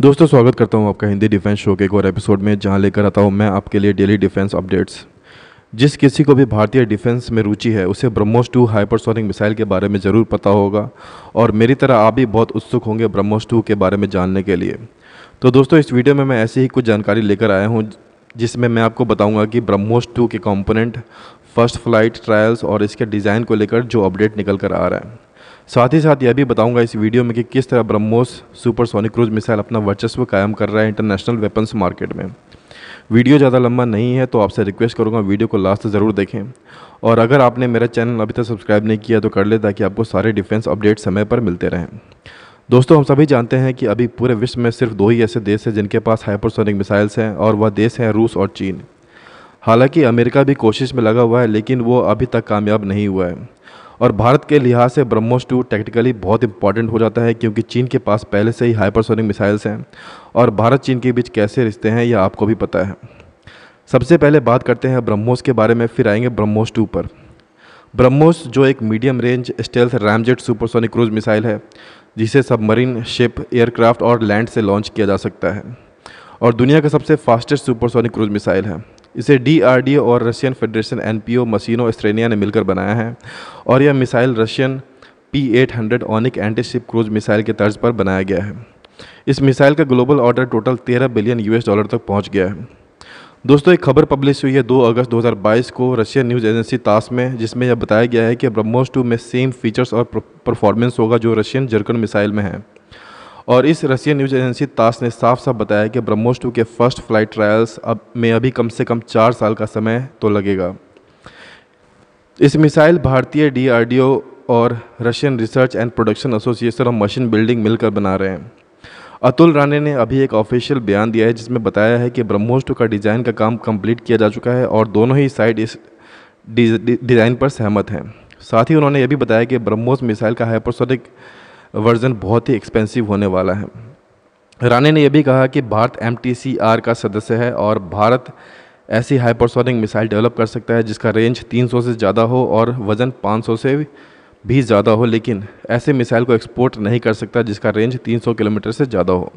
दोस्तों स्वागत करता हूं आपका हिंदी डिफेंस शो के एक और एपिसोड में जहां लेकर आता हूं मैं आपके लिए डेली डिफेंस अपडेट्स जिस किसी को भी भारतीय डिफेंस में रुचि है उसे ब्रह्मोस टू हाइपरसोनिक मिसाइल के बारे में ज़रूर पता होगा और मेरी तरह आप भी बहुत उत्सुक होंगे ब्रह्मोस टू के बारे में जानने के लिए तो दोस्तों इस वीडियो में मैं ऐसी ही कुछ जानकारी लेकर आया हूँ जिसमें मैं आपको बताऊँगा कि ब्रह्मोस टू के कॉम्पोनेंट फर्स्ट फ्लाइट ट्रायल्स और इसके डिज़ाइन को लेकर जो अपडेट निकल कर आ रहा है साथ ही साथ यह भी बताऊंगा इस वीडियो में कि किस तरह ब्रह्मोस सुपरसोनिक क्रूज मिसाइल अपना वर्चस्व कायम कर रहा है इंटरनेशनल वेपन्स मार्केट में वीडियो ज़्यादा लंबा नहीं है तो आपसे रिक्वेस्ट करूँगा वीडियो को लास्ट ज़रूर देखें और अगर आपने मेरा चैनल अभी तक सब्सक्राइब नहीं किया तो कर ले ताकि आपको सारे डिफेंस अपडेट समय पर मिलते रहें दोस्तों हम सभी जानते हैं कि अभी पूरे विश्व में सिर्फ दो ही ऐसे देश हैं जिनके पास हाइपरसोनिक मिसाइल्स हैं और वह देश हैं रूस और चीन हालांकि अमेरिका भी कोशिश में लगा हुआ है लेकिन वो अभी तक कामयाब नहीं हुआ है और भारत के लिहाज से ब्रह्मोस टू टेक्टिकली बहुत इंपॉर्टेंट हो जाता है क्योंकि चीन के पास पहले से ही हाइपरसोनिक मिसाइल्स हैं और भारत चीन के बीच कैसे रिश्ते हैं यह आपको भी पता है सबसे पहले बात करते हैं ब्रह्मोस के बारे में फिर आएंगे ब्रह्मोस टू पर ब्रह्मोस जो एक medium range stealth ramjet supersonic cruise missile है जिसे सबमरीन शिप एयरक्राफ्ट और लैंड से लॉन्च किया जा सकता है और दुनिया का सबसे फास्टेस्ट सुपरसोनिक क्रूज मिसाइल है इसे डी और Russian Federation N P O मसीनो ने मिलकर बनाया है और यह missile Russian P eight hundred Oniks antiship cruise missile के तर्ज पर बनाया गया है इस मिसाइल का global order total 13 billion US dollar तक पहुंच गया है दोस्तों एक खबर पब्लिश हुई है 2 अगस्त 2022 को रशियन न्यूज़ एजेंसी तास में जिसमें यह बताया गया है कि ब्रह्मोस टू में सेम फीचर्स और परफॉर्मेंस होगा जो रशियन जर्कन मिसाइल में है और इस रशियन न्यूज एजेंसी तास ने साफ साफ बताया कि ब्रह्मोस टू के फर्स्ट फ्लाइट ट्रायल्स अब में अभी कम से कम चार साल का समय तो लगेगा इस मिसाइल भारतीय डी और Russian research and production association of machine building मिलकर बना रहे हैं अतुल राणे ने अभी एक ऑफिशियल बयान दिया है जिसमें बताया है कि ब्रह्मोस टू का डिज़ाइन का काम कंप्लीट किया जा चुका है और दोनों ही साइड इस डिज़ाइन पर सहमत हैं साथ ही उन्होंने ये भी बताया कि ब्रह्मोस मिसाइल का हाइपरसोनिक वर्ज़न बहुत ही एक्सपेंसिव होने वाला है राणे ने यह भी कहा कि भारत एम का सदस्य है और भारत ऐसी हाइपरसोनिक मिसाइल डेवलप कर सकता है जिसका रेंज 300 से ज़्यादा हो और वज़न 500 से भी ज़्यादा हो लेकिन ऐसे मिसाइल को एक्सपोर्ट नहीं कर सकता जिसका रेंज 300 किलोमीटर से ज़्यादा हो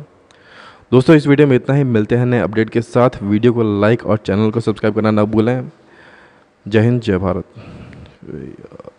दोस्तों इस वीडियो में इतना ही मिलते हैं नए अपडेट के साथ वीडियो को लाइक और चैनल को सब्सक्राइब करना ना भूलें जय हिंद जय भारत